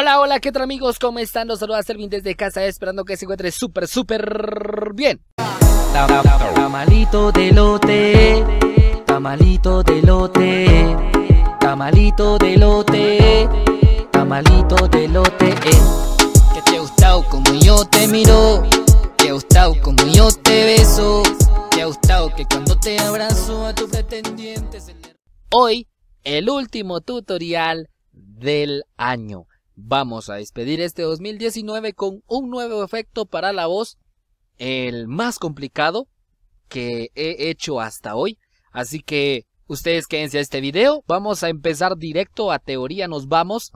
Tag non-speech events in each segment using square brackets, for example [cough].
Hola, hola, ¿qué tal amigos? ¿Cómo están? Los saluda Servin desde casa, esperando que se encuentre súper, súper bien. Tamalito de lote, tamalito de lote, tamalito de lote, tamalito de lote. Eh. Que te ha gustado como yo te miro, te gustado como yo te beso, te gustado que cuando te abrazo a tu pretendiente. Hoy, el último tutorial del año. Vamos a despedir este 2019 con un nuevo efecto para la voz, el más complicado que he hecho hasta hoy. Así que ustedes quédense a este video, vamos a empezar directo a teoría, nos vamos.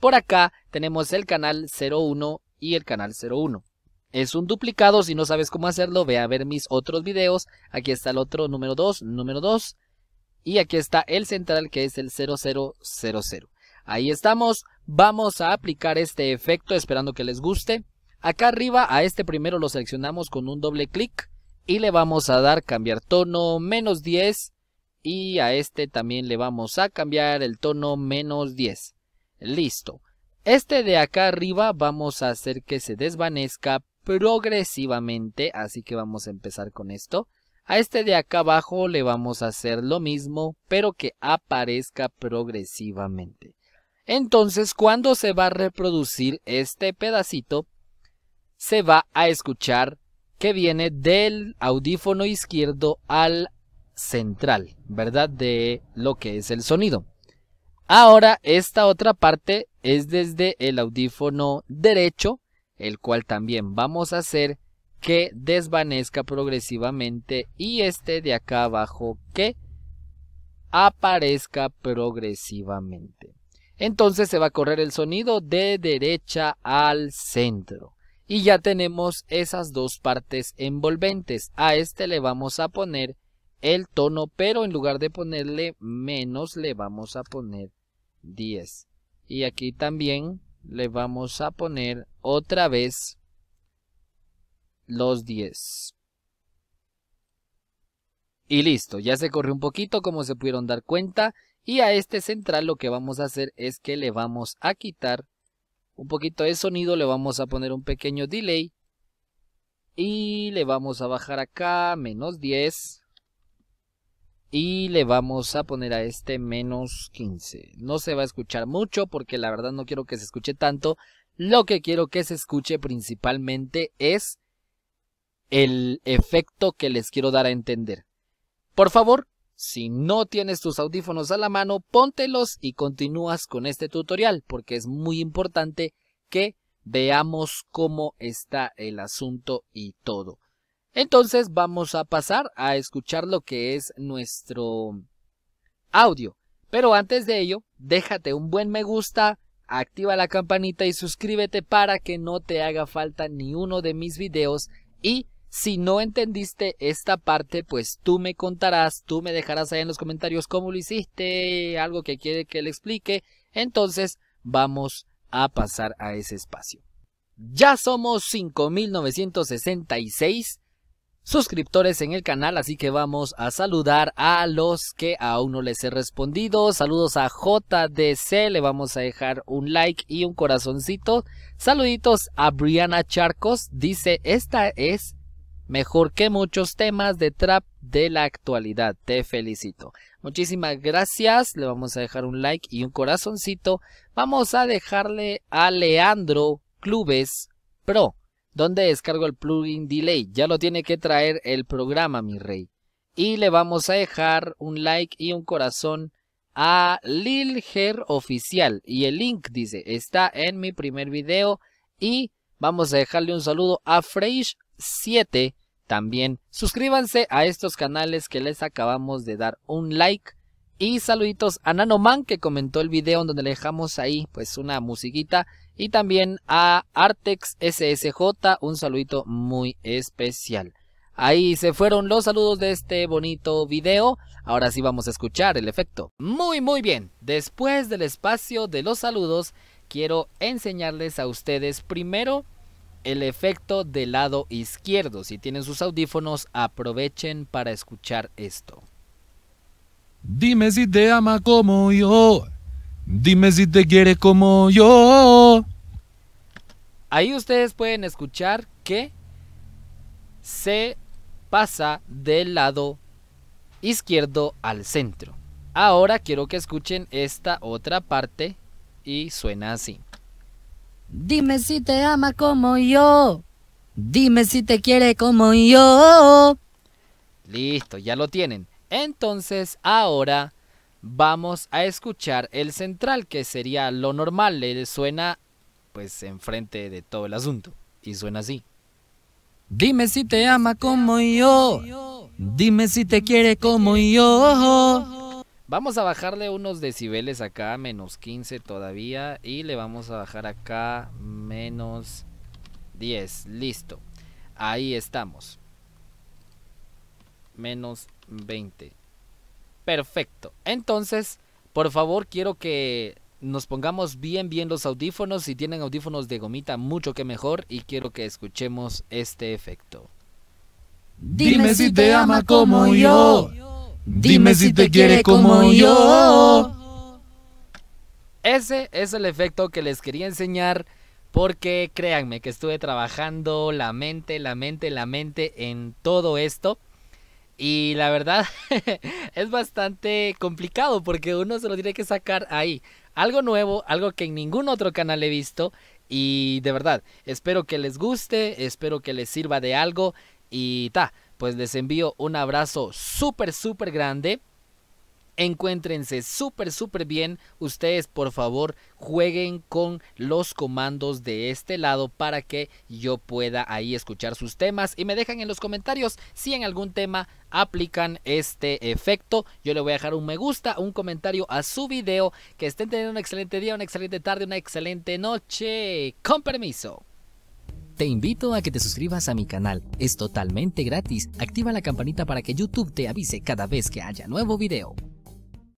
Por acá tenemos el canal 01 y el canal 01. Es un duplicado, si no sabes cómo hacerlo, ve a ver mis otros videos. Aquí está el otro número 2, número 2. Y aquí está el central que es el 0000. Ahí estamos, Vamos a aplicar este efecto esperando que les guste. Acá arriba a este primero lo seleccionamos con un doble clic y le vamos a dar cambiar tono menos 10 y a este también le vamos a cambiar el tono menos 10. Listo. Este de acá arriba vamos a hacer que se desvanezca progresivamente, así que vamos a empezar con esto. A este de acá abajo le vamos a hacer lo mismo, pero que aparezca progresivamente. Entonces, cuando se va a reproducir este pedacito, se va a escuchar que viene del audífono izquierdo al central, ¿verdad? De lo que es el sonido. Ahora, esta otra parte es desde el audífono derecho, el cual también vamos a hacer que desvanezca progresivamente y este de acá abajo que aparezca progresivamente. Entonces se va a correr el sonido de derecha al centro. Y ya tenemos esas dos partes envolventes. A este le vamos a poner el tono, pero en lugar de ponerle menos le vamos a poner 10. Y aquí también le vamos a poner otra vez los 10. Y listo, ya se corrió un poquito como se pudieron dar cuenta. Y a este central lo que vamos a hacer es que le vamos a quitar un poquito de sonido, le vamos a poner un pequeño delay. Y le vamos a bajar acá, menos 10. Y le vamos a poner a este menos 15. No se va a escuchar mucho porque la verdad no quiero que se escuche tanto. Lo que quiero que se escuche principalmente es el efecto que les quiero dar a entender. Por favor, si no tienes tus audífonos a la mano, póntelos y continúas con este tutorial porque es muy importante que veamos cómo está el asunto y todo. Entonces vamos a pasar a escuchar lo que es nuestro audio. Pero antes de ello, déjate un buen me gusta, activa la campanita y suscríbete para que no te haga falta ni uno de mis videos y si no entendiste esta parte, pues tú me contarás, tú me dejarás ahí en los comentarios cómo lo hiciste, algo que quiere que le explique. Entonces vamos a pasar a ese espacio. Ya somos 5.966 suscriptores en el canal, así que vamos a saludar a los que aún no les he respondido. Saludos a JDC, le vamos a dejar un like y un corazoncito. Saluditos a Brianna Charcos, dice, esta es mejor que muchos temas de trap de la actualidad. Te felicito. Muchísimas gracias. Le vamos a dejar un like y un corazoncito. Vamos a dejarle a Leandro Clubes Pro, donde descargo el plugin Delay. Ya lo tiene que traer el programa, mi rey. Y le vamos a dejar un like y un corazón a Lilger Oficial. Y el link dice, está en mi primer video. Y vamos a dejarle un saludo a Freish 7. También suscríbanse a estos canales que les acabamos de dar un like. Y saluditos a Nanoman que comentó el video donde le dejamos ahí pues una musiquita. Y también a Artex SSJ, un saludito muy especial. Ahí se fueron los saludos de este bonito video. Ahora sí vamos a escuchar el efecto. Muy muy bien. Después del espacio de los saludos, quiero enseñarles a ustedes primero el efecto del lado izquierdo. Si tienen sus audífonos, aprovechen para escuchar esto. Dime si te ama como yo. Dime si te quiere como yo. Ahí ustedes pueden escuchar que se pasa del lado izquierdo al centro. Ahora quiero que escuchen esta otra parte y suena así. Dime si te ama como yo. Dime si te quiere como yo. Listo, ya lo tienen. Entonces, ahora vamos a escuchar el central, que sería lo normal. Le suena, pues, enfrente de todo el asunto. Y suena así. Dime si te ama como yo. Dime si te quiere como yo. Vamos a bajarle unos decibeles acá, menos 15 todavía. Y le vamos a bajar acá, menos 10. Listo. Ahí estamos. Menos 20. Perfecto. Entonces, por favor, quiero que nos pongamos bien, bien los audífonos. Si tienen audífonos de gomita, mucho que mejor. Y quiero que escuchemos este efecto. Dime si te ama como yo. Dime si te quiere como yo. Ese es el efecto que les quería enseñar porque créanme que estuve trabajando la mente, la mente, la mente en todo esto. Y la verdad [laughs] es bastante complicado porque uno se lo tiene que sacar ahí. Algo nuevo, algo que en ningún otro canal he visto. Y de verdad, espero que les guste, espero que les sirva de algo. Y ta, pues les envío un abrazo súper, súper grande. Encuéntrense súper, súper bien. Ustedes, por favor, jueguen con los comandos de este lado para que yo pueda ahí escuchar sus temas. Y me dejan en los comentarios si en algún tema aplican este efecto. Yo le voy a dejar un me gusta, un comentario a su video. Que estén teniendo un excelente día, una excelente tarde, una excelente noche. Con permiso. Te invito a que te suscribas a mi canal, es totalmente gratis. Activa la campanita para que YouTube te avise cada vez que haya nuevo video.